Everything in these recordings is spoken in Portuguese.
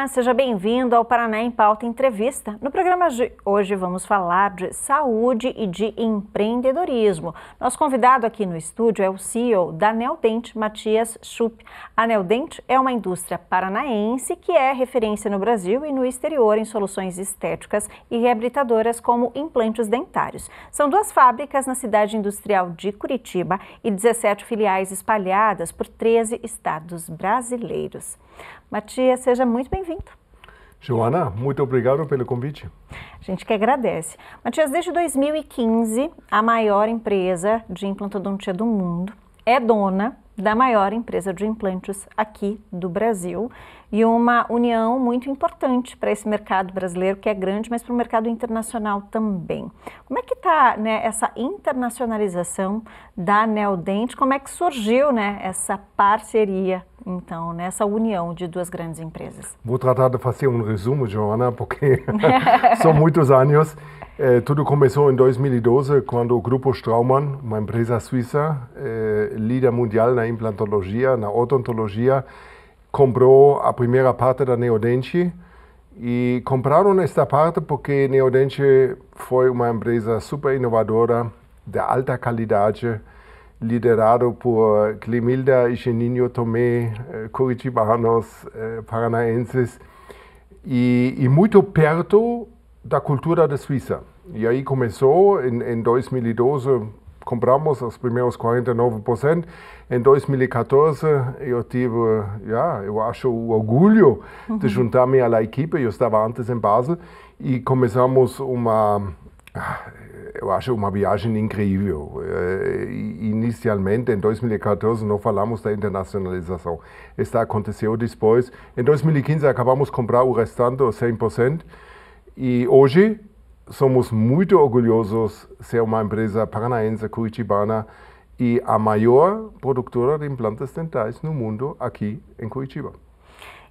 Olá, seja bem-vindo ao Paraná em Pauta Entrevista. No programa de hoje vamos falar de saúde e de empreendedorismo. Nosso convidado aqui no estúdio é o CEO da Neodente, Matias Schupp. A Neodente é uma indústria paranaense que é referência no Brasil e no exterior em soluções estéticas e reabilitadoras como implantes dentários. São duas fábricas na cidade industrial de Curitiba e 17 filiais espalhadas por 13 estados brasileiros. Matias, seja muito bem-vindo. Joana, muito obrigado pelo convite. A gente que agradece. Matias, desde 2015, a maior empresa de implantodontia do mundo é dona da maior empresa de implantes aqui do Brasil e uma união muito importante para esse mercado brasileiro que é grande, mas para o mercado internacional também. Como é que está né, essa internacionalização da Neodente? Como é que surgiu né, essa parceria, então, nessa né, união de duas grandes empresas? Vou tratar de fazer um resumo, Joana, porque são muitos anos. É, tudo começou em 2012, quando o Grupo Straumann, uma empresa suíça, é, líder mundial na implantologia, na odontologia, comprou a primeira parte da Neodente. E compraram esta parte porque Neodente foi uma empresa super inovadora, de alta qualidade, liderado por Climilda e Geninho Tomé, é, curitibanos, é, paranaenses, e, e muito perto da cultura da Suíça. E aí começou, em, em 2012, compramos os primeiros 49%. Em 2014, eu tive, já eu acho, o orgulho de uhum. juntar-me à equipe. Eu estava antes em Basel e começamos uma, eu acho, uma viagem incrível. Eh, inicialmente, em 2014, não falamos da internacionalização. Isso aconteceu depois. Em 2015, acabamos de comprar o restante, 100%. E hoje somos muito orgulhosos de ser uma empresa paranaense, curitibana e a maior produtora de implantes dentais no mundo aqui em Curitiba.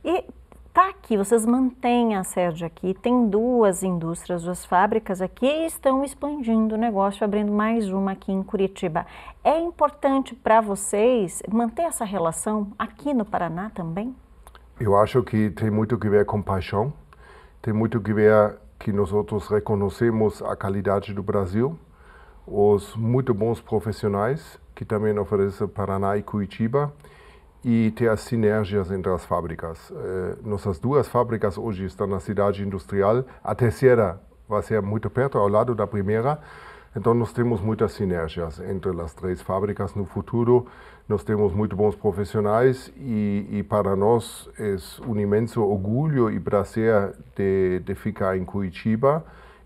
E está aqui, vocês mantêm a sede aqui, tem duas indústrias, duas fábricas aqui e estão expandindo o negócio, abrindo mais uma aqui em Curitiba. É importante para vocês manter essa relação aqui no Paraná também? Eu acho que tem muito a ver com paixão tem muito que ver que nós outros reconhecemos a qualidade do Brasil, os muito bons profissionais que também oferece Paraná e Curitiba e ter as sinergias entre as fábricas. Eh, nossas duas fábricas hoje estão na cidade industrial, a terceira vai ser muito perto, ao lado da primeira, então nós temos muitas sinergias entre as três fábricas no futuro. Nós temos muito bons profissionais e, e para nós é um imenso orgulho e prazer de, de ficar em Curitiba.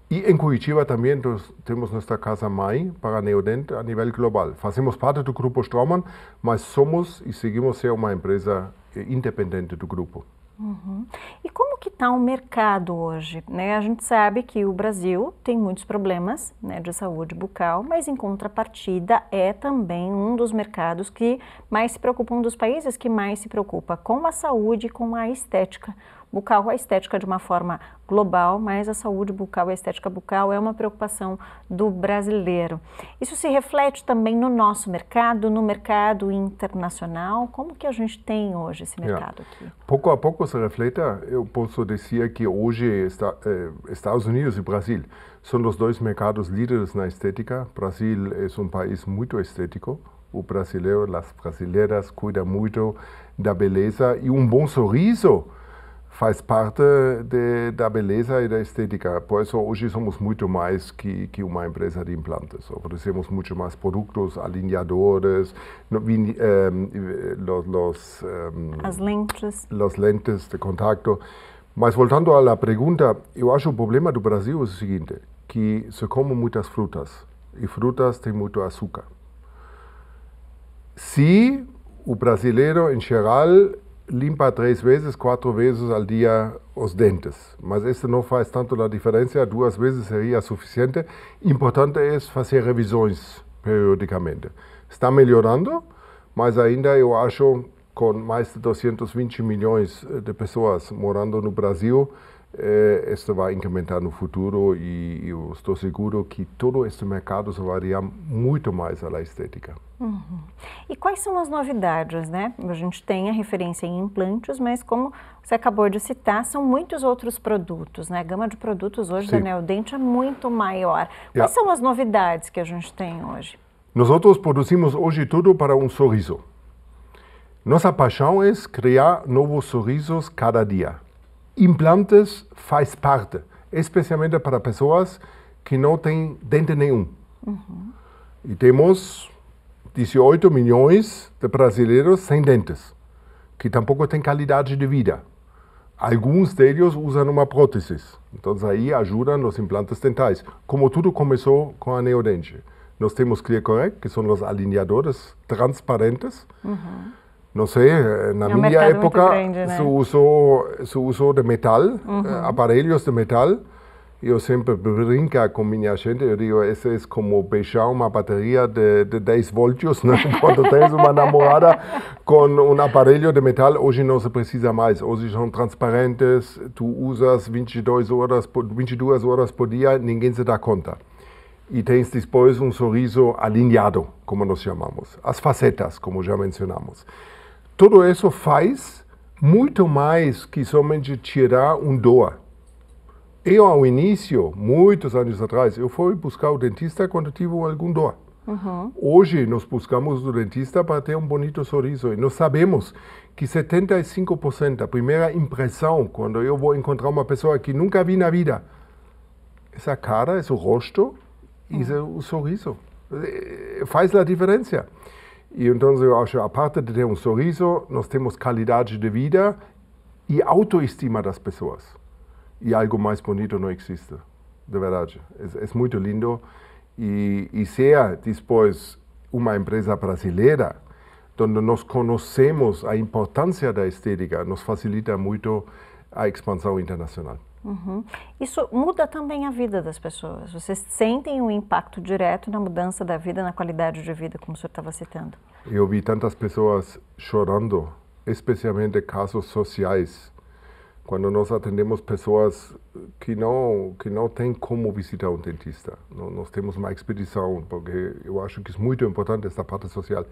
E em Curitiba também temos nossa casa mãe para Neodent a nível global. Fazemos parte do grupo Straumann, mas somos e seguimos ser uma empresa eh, independente do grupo. Uhum. E como que está o mercado hoje? Né? A gente sabe que o Brasil tem muitos problemas né, de saúde bucal, mas em contrapartida é também um dos mercados que mais se preocupa, um dos países que mais se preocupa com a saúde e com a estética bucal, a estética de uma forma global, mas a saúde bucal, e a estética bucal é uma preocupação do brasileiro. Isso se reflete também no nosso mercado, no mercado internacional. Como que a gente tem hoje esse é. mercado é. aqui? Pouco a pouco se reflete. Eu posso dizer que hoje está, eh, Estados Unidos e Brasil são os dois mercados líderes na estética. Brasil é um país muito estético. O brasileiro, as brasileiras cuidam muito da beleza e um bom sorriso faz parte de, da beleza e da estética. Por isso, hoje somos muito mais que, que uma empresa de implantes. Oferecemos muito mais produtos, alinhadores, vi, um, ehm, los, los, um, ehm, as lentes. As lentes de contato. Mas voltando à pergunta, eu acho que o problema do Brasil é o seguinte, que se come muitas frutas e frutas têm muito açúcar. Se o brasileiro, em geral, limpa três vezes, quatro vezes ao dia os dentes. Mas isso não faz tanto a diferença, duas vezes seria suficiente. Importante é fazer revisões periodicamente. Está melhorando, mas ainda eu acho, com mais de 220 milhões de pessoas morando no Brasil, isso eh, vai incrementar no futuro e eu estou seguro que todo este mercado se vai variar muito mais à estética. Uhum. E quais são as novidades, né? A gente tem a referência em implantes, mas como você acabou de citar, são muitos outros produtos, né? A gama de produtos hoje Sim. da Neodente é muito maior. Quais yeah. são as novidades que a gente tem hoje? Nós produzimos hoje tudo para um sorriso. Nossa paixão é criar novos sorrisos cada dia implantes faz parte, especialmente para pessoas que não têm dente nenhum. Uhum. E temos 18 milhões de brasileiros sem dentes, que tampouco têm qualidade de vida. Alguns deles usam uma prótese, então aí ajudam os implantes dentais. Como tudo começou com a neodente. Nós temos ClearCorrect, que são os alinhadores transparentes. Uhum no sé, eh, na minha época, grande, uso, se, usou, de metal, eh, aparelhos de metal. Eu sempre brinco com minha gente, eu digo, isso é como beijar uma bateria de, de 10 voltios, Quando tens uma namorada com um aparelho de metal, hoje não se precisa mais. Hoje são transparentes, tu usas 22 horas por, 22 horas por dia, ninguém se dá conta e tens depois um sorriso alinhado, como nos chamamos, as facetas, como já mencionamos. Tudo isso faz muito mais que somente tirar um dor. Eu, ao início, muitos anos atrás, eu fui buscar o dentista quando tive algum dor. Uhum. Hoje, nós buscamos o dentista para ter um bonito sorriso. E nós sabemos que 75% da primeira impressão, quando eu vou encontrar uma pessoa que nunca vi na vida, essa cara, esse rosto, uhum. esse o sorriso. Eh, faz a diferença. E então eu acho, a parte de ter um sorriso, nós temos qualidade de vida e autoestima das pessoas. E algo mais bonito não existe, de verdade. É, é muito lindo. E, e ser depois uma empresa brasileira, onde nós conhecemos a importância da estética, nos facilita muito a expansão internacional. Uhum. Isso muda também a vida das pessoas. Vocês sentem um impacto direto na mudança da vida, na qualidade de vida, como o senhor estava citando. Eu vi tantas pessoas chorando, especialmente casos sociais, quando nós atendemos pessoas que não que não têm como visitar um dentista. Nós temos uma expedição, porque eu acho que é muito importante essa parte social.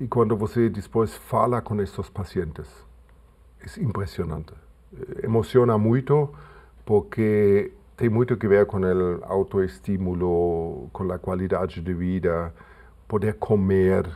E quando você depois fala com esses pacientes, é impressionante. Emociona muito porque tem muito que ver com o autoestímulo, com a qualidade de vida, poder comer.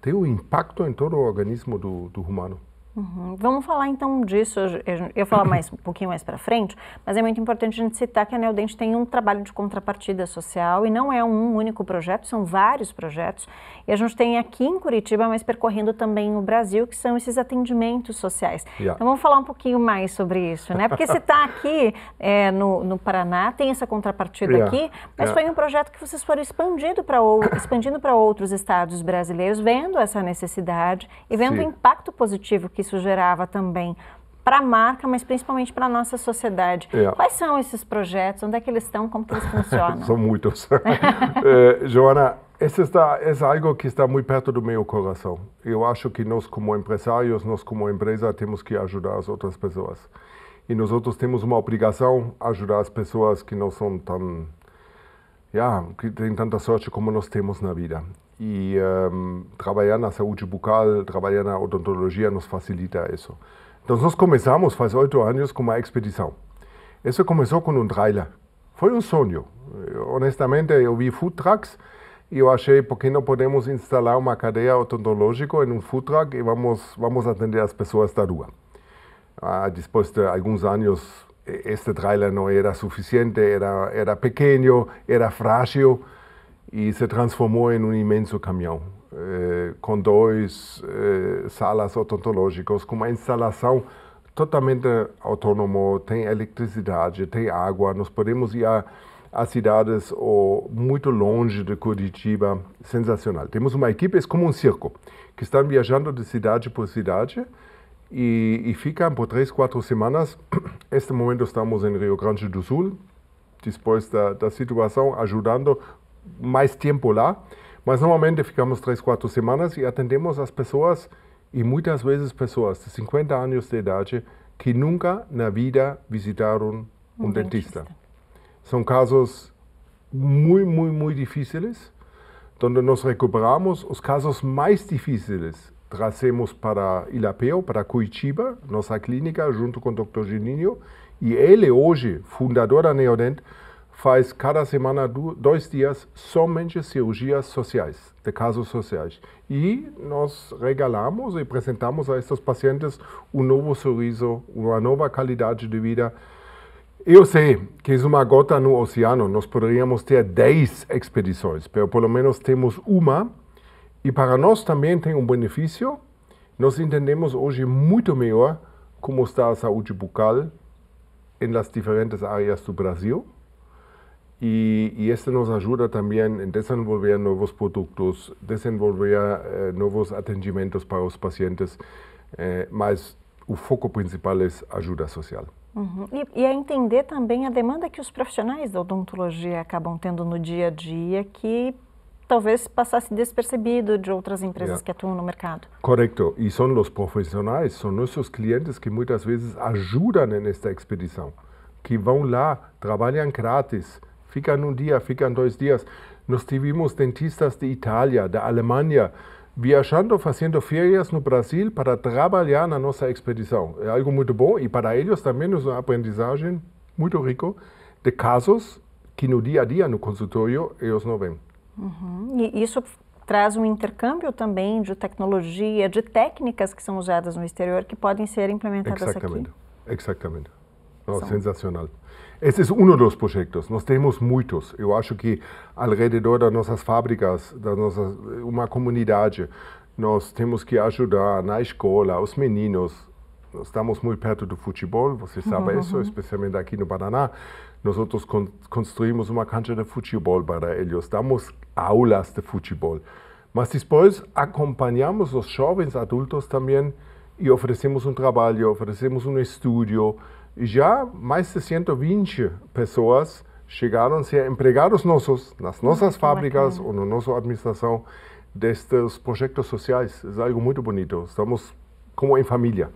Tem um impacto em todo o organismo do, do humano. Uhum. Vamos falar então disso, eu vou falar mais, um pouquinho mais para frente, mas é muito importante a gente citar que a Neodente tem um trabalho de contrapartida social e não é um único projeto, são vários projetos. E a gente tem aqui em Curitiba, mas percorrendo também o Brasil, que são esses atendimentos sociais. Yeah. Então vamos falar um pouquinho mais sobre isso, né? Porque se está aqui é, no, no, Paraná, tem essa contrapartida yeah. aqui, mas yeah. foi um projeto que vocês foram expandindo para outros estados brasileiros, vendo essa necessidade e vendo Sim. o impacto positivo que isso gerava também para a marca, mas principalmente para a nossa sociedade. É. Quais são esses projetos? Onde é que eles estão? Como que eles funcionam? são muitos. é, Joana, esse está, esse é algo que está muito perto do meu coração. Eu acho que nós, como empresários, nós, como empresa, temos que ajudar as outras pessoas. E nós outros temos uma obrigação ajudar as pessoas que não são tão... Yeah, que têm tanta sorte como nós temos na vida e um, ehm, trabalhar na saúde bucal, trabalhar na odontologia nos facilita isso. Então, nós começamos faz oito anos com uma expedição. Isso começou com um trailer. Foi um sonho. honestamente, eu vi food trucks e eu achei, por que não podemos instalar uma cadeia odontológica em um food truck e vamos, vamos atender as pessoas da rua? Ah, depois de alguns anos, este trailer não era suficiente, era, era pequeno, era frágil e se transformou em um imenso caminhão, eh, com dois eh, salas odontológicas, com uma instalação totalmente autônoma, tem eletricidade, tem água, nós podemos ir a, a cidades ou muito longe de Curitiba, sensacional. Temos uma equipe, é como um circo, que estão viajando de cidade por cidade, e, e ficam por três, quatro semanas. Este momento estamos em Rio Grande do Sul, depois da, da situação, ajudando mais tempo lá, mas normalmente ficamos três, quatro semanas e atendemos as pessoas, e muitas vezes pessoas de 50 anos de idade que nunca na vida visitaram um, um dentista. dentista. São casos muito, muito, muito difíceis, onde nos recuperamos os casos mais difíceis. Trazemos para Ilapeu, para Curitiba, nossa clínica, junto com o Dr. Geninho, e ele hoje, fundador da Neodent, faz cada semana dois dias somente cirurgias sociais, de casos sociais. E nós regalamos e apresentamos a esses pacientes um novo sorriso, uma nova qualidade de vida. Eu sei que é uma gota no oceano, nós poderíamos ter 10 expedições, mas pelo menos temos uma. E para nós também tem um benefício. Nós entendemos hoje muito melhor como está a saúde bucal em nas diferentes áreas do Brasil y, y esto nos ayuda también en desenvolver nuevos productos, desenvolver eh, nuevos atendimientos para los pacientes, eh, mas o foco principal é ajuda social. Uhum. E, e, é entender também a demanda que os profissionais da odontologia acabam tendo no dia a dia, que talvez passasse despercebido de outras empresas yeah. que atuam no mercado. Correto. E são os profissionais, são nossos clientes que muitas vezes ajudam nesta expedição, que vão lá, trabalham grátis, fica um dia, fica dois dias. Nós tivemos dentistas de Itália, da Alemanha, viajando, fazendo férias no Brasil para trabalhar na nossa expedição. É algo muito bom e para eles também é uma aprendizagem muito rico de casos que no dia a dia, no consultório, eles não veem. Uhum. E isso traz um intercâmbio também de tecnologia, de técnicas que são usadas no exterior que podem ser implementadas Exatamente. aqui. Exatamente. Oh, sensacional. Esse es um dos projetos. Nós temos muitos. Eu acho que alrededor das nossas fábricas, da nossa, uma comunidade, nós temos que ajudar na escola os meninos. Nós estamos muito perto do futebol, você sabe isso, especialmente aqui no Paraná. Nós outros con construímos uma cancha de futebol para eles, damos aulas de futebol. Mas depois acompanhamos os jovens adultos também e oferecemos um trabalho, oferecemos um estúdio já mais de 120 pessoas chegaram a ser empregados nossos, nas nossas fábricas ou na nossa administração, destes projetos sociais. É algo muito bonito. Estamos como em família.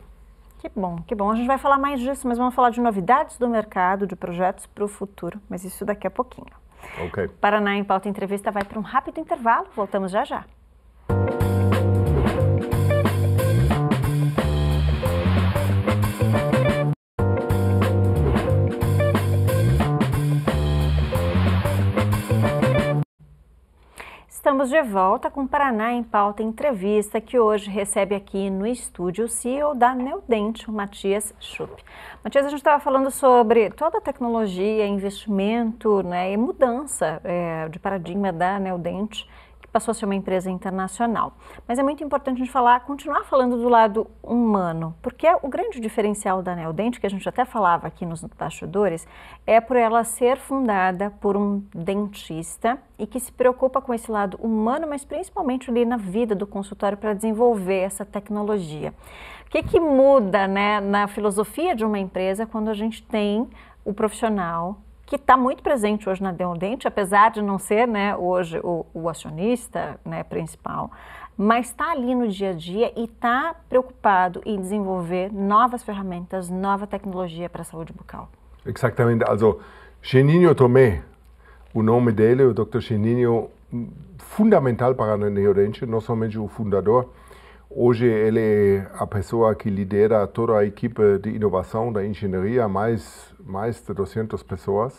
Que bom, que bom. A gente vai falar mais disso, mas vamos falar de novidades do mercado, de projetos para o futuro, mas isso daqui a pouquinho. Ok. Paraná em Pauta Entrevista vai para um rápido intervalo. Voltamos já já. Estamos de volta com Paraná em Pauta Entrevista, que hoje recebe aqui no estúdio o CEO da Neudente, o Matias Schupp. Matias, a gente estava falando sobre toda a tecnologia, investimento né, e mudança é, de paradigma da Neudente passou a ser uma empresa internacional. Mas é muito importante a gente falar, continuar falando do lado humano, porque é o grande diferencial da Neodente, que a gente até falava aqui nos bastidores, é por ela ser fundada por um dentista e que se preocupa com esse lado humano, mas principalmente ali na vida do consultório para desenvolver essa tecnologia. O que, que muda né, na filosofia de uma empresa quando a gente tem o profissional que está muito presente hoje na Deodente, apesar de não ser né, hoje o, o acionista né, principal, mas está ali no dia a dia e está preocupado em desenvolver novas ferramentas, nova tecnologia para a saúde bucal. Exatamente. Also, Geninho Tomé, o nome dele, o Dr. Geninho, fundamental para a Neodente, não somente o fundador. Hoje ele é a pessoa que lidera toda a equipe de inovação da engenharia mais mais de 200 pessoas.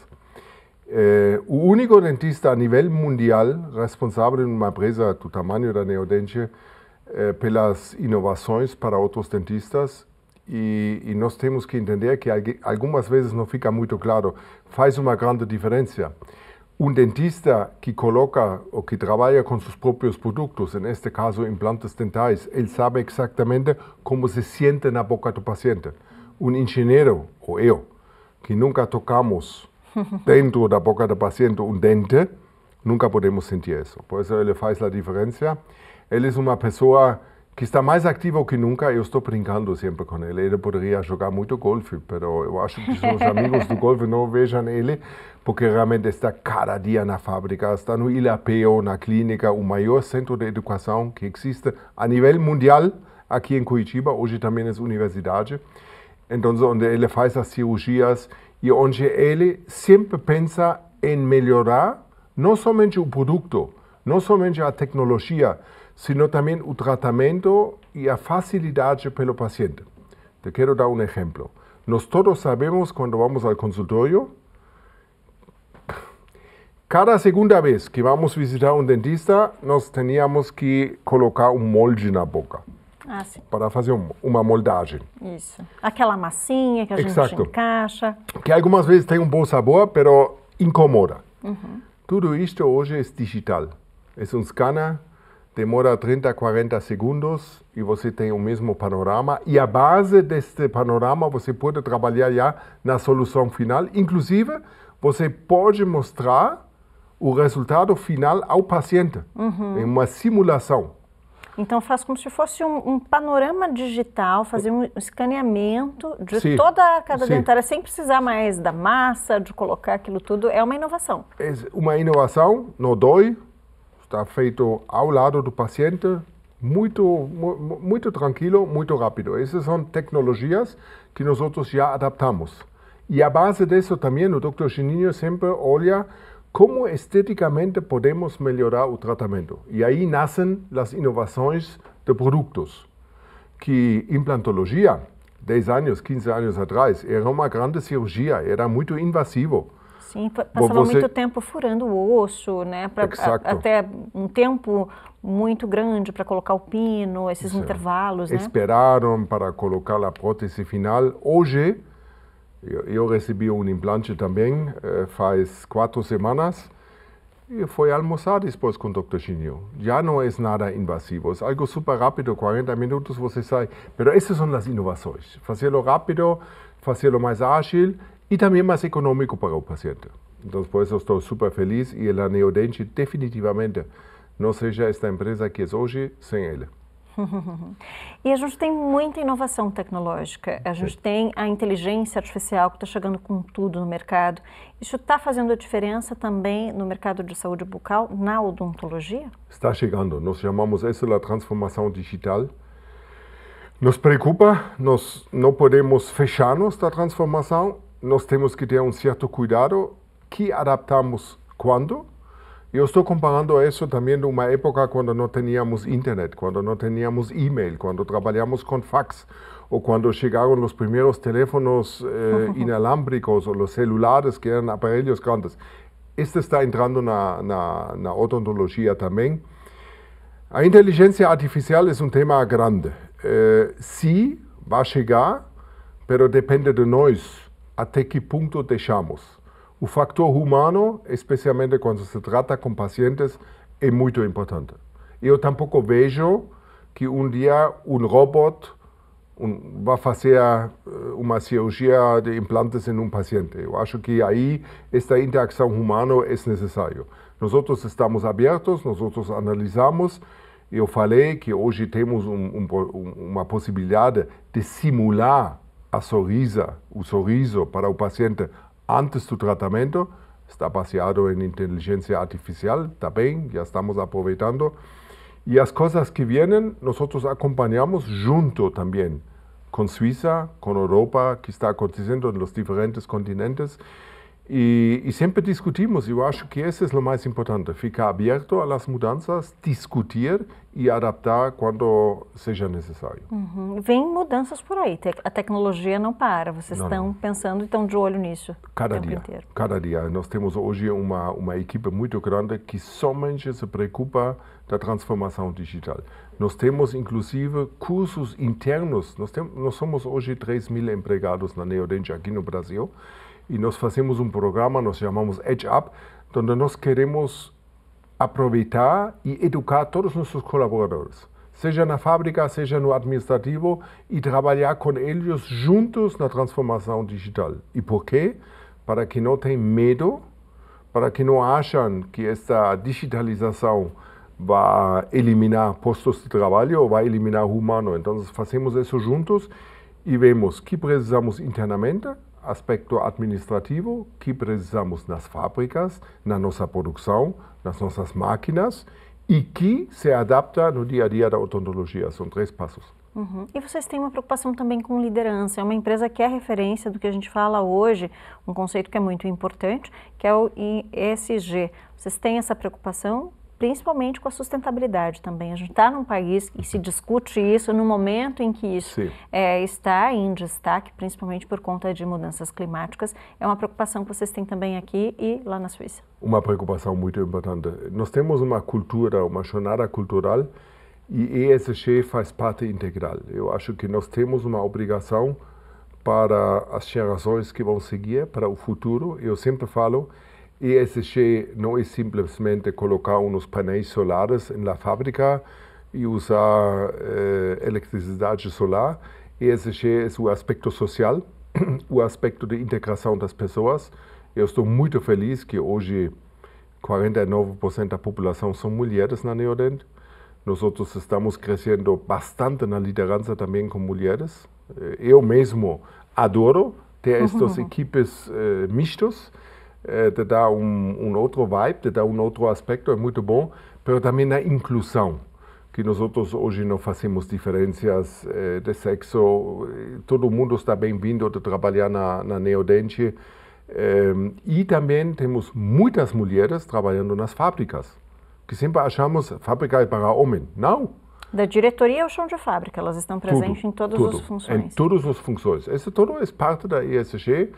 Eh, o único dentista a nível mundial responsável em uma empresa do tamanho da Neodente eh, pelas inovações para outros dentistas. E, e, nós temos que entender que algumas vezes não fica muito claro, faz uma grande diferença. Um dentista que coloca ou que trabalha com seus próprios produtos, neste caso implantes dentais, ele sabe exatamente como se sente na boca do paciente. Um engenheiro, ou eu, que nunca tocamos dentro da boca do paciente um dente, nunca podemos sentir isso. Por isso ele faz a diferença. Ele é uma pessoa que está mais ativa que nunca. Eu estou brincando sempre com ele. Ele poderia jogar muito golfe, mas eu acho que os amigos do golfe não vejam ele, porque realmente está cada dia na fábrica, está no Ilapeo, na clínica, o maior centro de educação que existe a nível mundial aqui em Curitiba, hoje também é universidade. Entonces, donde él hace las cirugías y donde él siempre pensa en mejorar no solamente un producto, no solamente la tecnología, sino también el tratamiento y la facilidad para el paciente. Te quiero dar un ejemplo. Nosotros sabemos cuando vamos al consultorio, cada segunda vez que vamos a visitar un dentista, nos teníamos que colocar un molde en la boca. ah, para fazer um, uma moldagem. Isso. Aquela massinha que a Exato. gente encaixa. Que algumas vezes tem um bom sabor, mas incomoda. Uhum. Tudo isto hoje é digital. É um scanner, demora 30, 40 segundos e você tem o mesmo panorama. E a base deste panorama você pode trabalhar já na solução final. Inclusive, você pode mostrar o resultado final ao paciente. Uhum. É uma simulação. Então, faz como se fosse um, um panorama digital, fazer um escaneamento de sim, toda a arcada sim. dentária, sem precisar mais da massa, de colocar aquilo tudo. É uma inovação. É uma inovação, não dói, está feito ao lado do paciente, muito, muito tranquilo, muito rápido. Essas são tecnologias que nós outros já adaptamos. E a base disso também, o Dr. Geninho sempre olha como esteticamente podemos melhorar o tratamento. E aí nascem as inovações de produtos, que implantologia, 10 anos, 15 anos atrás, era uma grande cirurgia, era muito invasivo. Sim, passava Você... muito tempo furando o osso, né? Pra, a, até um tempo muito grande para colocar o pino, esses Sim. É. intervalos, né? Esperaram para colocar a prótese final. Hoje, eu, recebi um implante também eh, faz quatro semanas e foi almoçar depois com o Dr. Chinho. Já não é nada invasivo, é algo super rápido, 40 minutos você sai. Mas essas são as inovações. Fazê-lo rápido, fazê-lo mais ágil e também mais econômico para o paciente. Então, por isso estou super feliz e a é Neodente definitivamente não seja esta empresa que é hoje sem ele. e a gente tem muita inovação tecnológica, a gente tem a inteligência artificial que está chegando com tudo no mercado. Isso está fazendo a diferença também no mercado de saúde bucal, na odontologia? Está chegando. Nós chamamos isso de transformação digital. Nos preocupa, nós não podemos fechar-nos da transformação, nós temos que ter um certo cuidado que adaptamos quando eu estou comparando isso também numa uma época quando não tínhamos internet, quando não tínhamos e-mail, quando trabalhamos com fax, ou quando chegaram os primeiros teléfonos eh, inalámbricos, ou os celulares, que eram aparelhos grandes. Este está entrando na, na, na odontologia também. A inteligência artificial é um tema grande. Eh, sim, vai chegar, mas depende de nós até que ponto deixamos. O factor humano, especialmente quando se trata com pacientes, é muito importante. Eu tampouco vejo que um dia um robô um, vai fazer eh, uma cirurgia de implantes em um paciente. Eu acho que aí esta interação humana é necessária. Nós estamos abertos, nós analisamos. Eu falei que hoje temos um, um, uma possibilidade de simular a sorrisa, o sorriso para o paciente antes tu tratamiento está basado en inteligencia artificial también, ya estamos aprovechando. Y las cosas que vienen, nosotros acompañamos junto también con Suiza, con Europa, que está aconteciendo en los diferentes continentes. E, e, sempre discutimos, eu acho que esse é o mais importante, ficar aberto às mudanças, discutir e adaptar quando seja necessário. Uhum. Vem mudanças por aí, a tecnologia não para, vocês não, estão não. pensando e estão de olho nisso cada dia, inteiro. Cada dia, nós temos hoje uma, uma equipe muito grande que somente se preocupa da transformação digital. Nós temos, inclusive, cursos internos, nós, temos, nós somos hoje 3 mil empregados na Neodentia aqui no Brasil, e nós fazemos um programa, nós chamamos Edge Up, onde nós queremos aproveitar e educar todos os nossos colaboradores, seja na fábrica, seja no administrativo, e trabalhar com eles juntos na transformação digital. E por quê? Para que não tenham medo, para que não acham que esta digitalização vai eliminar postos de trabalho ou vai eliminar o humano. Então, fazemos isso juntos e vemos que precisamos internamente aspecto administrativo que precisamos nas fábricas, na nossa produção, nas nossas máquinas e que se adapta no dia a dia da odontologia. São três passos. Uhum. E vocês têm uma preocupação também com liderança. É uma empresa que é referência do que a gente fala hoje, um conceito que é muito importante, que é o ESG. Vocês têm essa preocupação principalmente com a sustentabilidade também. A gente está num país e se discute isso no momento em que isso é, está em destaque, principalmente por conta de mudanças climáticas. É uma preocupação que vocês têm também aqui e lá na Suíça. Uma preocupação muito importante. Nós temos uma cultura, uma jornada cultural e ESG faz parte integral. Eu acho que nós temos uma obrigação para as gerações que vão seguir, para o futuro. Eu sempre falo ESG não é simplesmente colocar uns painéis solares na fábrica e usar eh, eletricidade solar. ESG é o aspecto social, o aspecto de integração das pessoas. Eu estou muito feliz que hoje 49% da população são mulheres na Neodent. Nós outros estamos crescendo bastante na liderança também com mulheres. Eu eh, mesmo adoro ter estas equipes eh, mistas. Eh, te dá um, um, outro vibe, te dá um outro aspecto, é muito bom, mas também na inclusão, que nós outros hoje não fazemos diferenças eh, de sexo, eh, todo mundo está bem-vindo a trabalhar na, na Neodente, e também temos muitas mulheres trabalhando nas fábricas, que sempre achamos fábrica é para homem, não! Da diretoria ao chão de fábrica, elas estão presentes tudo, em todas tudo, as funções. Em todas as funções. Isso tudo é parte da ESG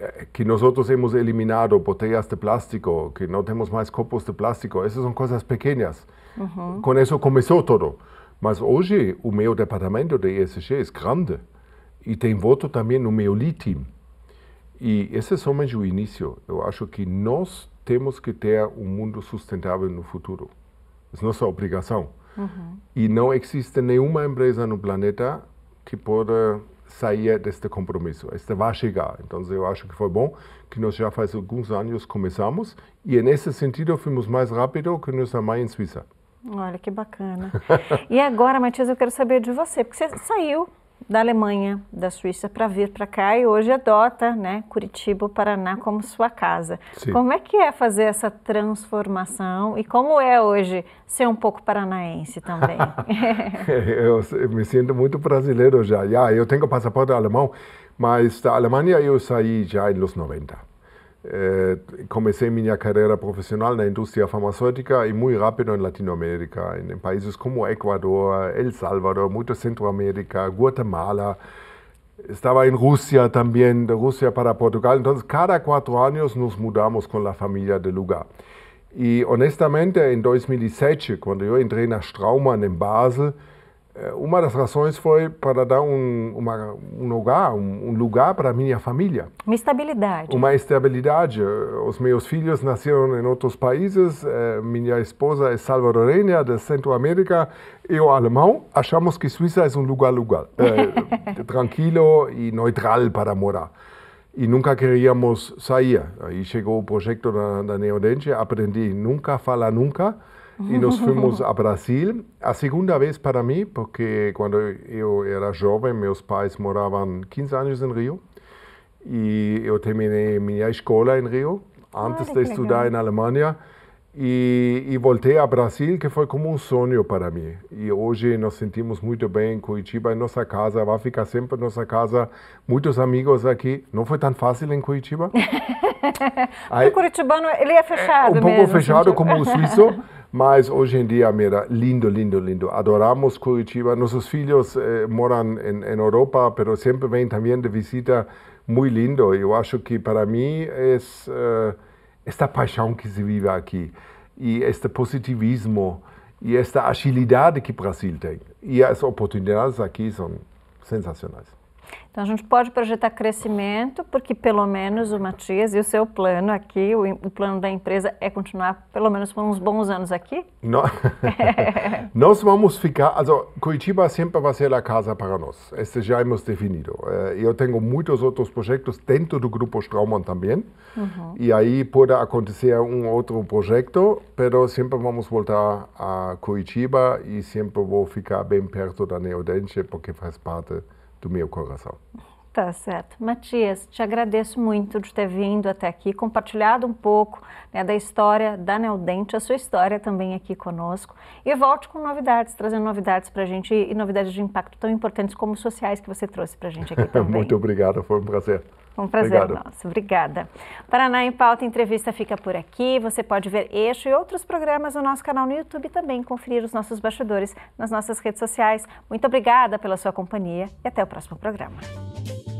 eh, que outros temos eliminado botellas de plástico, que não temos mais copos de plástico, essas são coisas pequenas Uhum. Com isso começou tudo Mas hoje o meu departamento de ESG é grande e tem voto também no meu LITIM. E esse é somente o início. Eu acho que nós temos que ter um mundo sustentável no futuro. É nossa obrigação. Uhum. E não existe nenhuma empresa no planeta que pode sair deste compromisso. Este vai chegar. Então, eu acho que foi bom que nós já faz alguns anos começamos e, nesse sentido, fomos mais rápido que nossa mãe em Suíça. Olha que bacana. e agora, Matias, eu quero saber de você, porque você saiu da Alemanha, da Suíça para vir para cá e hoje adota, né, Curitiba, Paraná como sua casa. Sim. Como é que é fazer essa transformação e como é hoje ser um pouco paranaense também? eu, eu, me sinto muito brasileiro já. já. Eu tenho passaporte alemão, mas da Alemanha eu saí já nos 90. Eh, comencé mi carrera profesional en la industria farmacéutica y muy rápido en Latinoamérica, en, países como Ecuador, El Salvador, mucho Centroamérica, Guatemala. Estaba en Rusia también, de Rusia para Portugal. Entonces, cada cuatro años nos mudamos con la familia de lugar. Y honestamente, en 2007, cuando yo entré en Straumann en Basel, É, uma das razões foi para dar um, uma, um lugar um, um lugar para minha família uma estabilidade uma estabilidade eh, os meus filhos nasceram em outros países eh, minha esposa é salvadorenha da Centro-América eu alemão achamos que Suíça é um lugar lugar é, tranquilo e neutral para morar e nunca queríamos sair aí chegou o projeto da, da Neodente aprendi nunca falar nunca e nós fomos a Brasil. A segunda vez para mim, porque quando eu era jovem, meus pais moravam 15 anos em Rio e eu terminei minha escola em Rio antes ah, de estudar legal. em Alemanha. E, e, voltei ao Brasil, que foi como um sonho para mim. E hoje nos sentimos muito bem em Curitiba, em nossa casa, vai ficar sempre nossa casa, muitos amigos aqui. Não foi tão fácil em Curitiba. Aí, o curitibano, ele é fechado é, Um pouco mesmo, fechado sentido. como o suíço. Mas hoje em dia, mira, lindo, lindo, lindo. Adoramos Curitiba. Nossos filhos eh, moram em, em Europa, mas sempre vêm também de visita. Muito lindo. Eu acho que para mim é uh, esta paixão que se vive aqui e este positivismo e esta agilidade que o Brasil tem. E as oportunidades aqui são sensacionais. Então, a gente pode projetar crescimento, porque pelo menos o Matias e o seu plano aqui, o, o plano da empresa é continuar pelo menos por uns bons anos aqui. Não, nós vamos ficar, also, Curitiba sempre vai ser a casa para nós. Este já hemos definido. Eh, eu tenho muitos outros projetos dentro do grupo Straumann também. Uhum. E aí pode acontecer um outro projeto, mas sempre vamos voltar a Curitiba e sempre vou ficar bem perto da Neodense, porque faz parte do meu coração. Tá certo. Matias, te agradeço muito de ter vindo até aqui, compartilhado um pouco né, da história da Neldente, a sua história também aqui conosco. E volte com novidades, trazendo novidades para a gente e novidades de impacto tão importantes como sociais que você trouxe para a gente aqui também. muito obrigado, foi um prazer. Um prazer Obrigado. nosso. Obrigada. Paraná em Pauta Entrevista fica por aqui. Você pode ver este e outros programas no nosso canal no YouTube e também conferir os nossos bastidores nas nossas redes sociais. Muito obrigada pela sua companhia e até o próximo programa.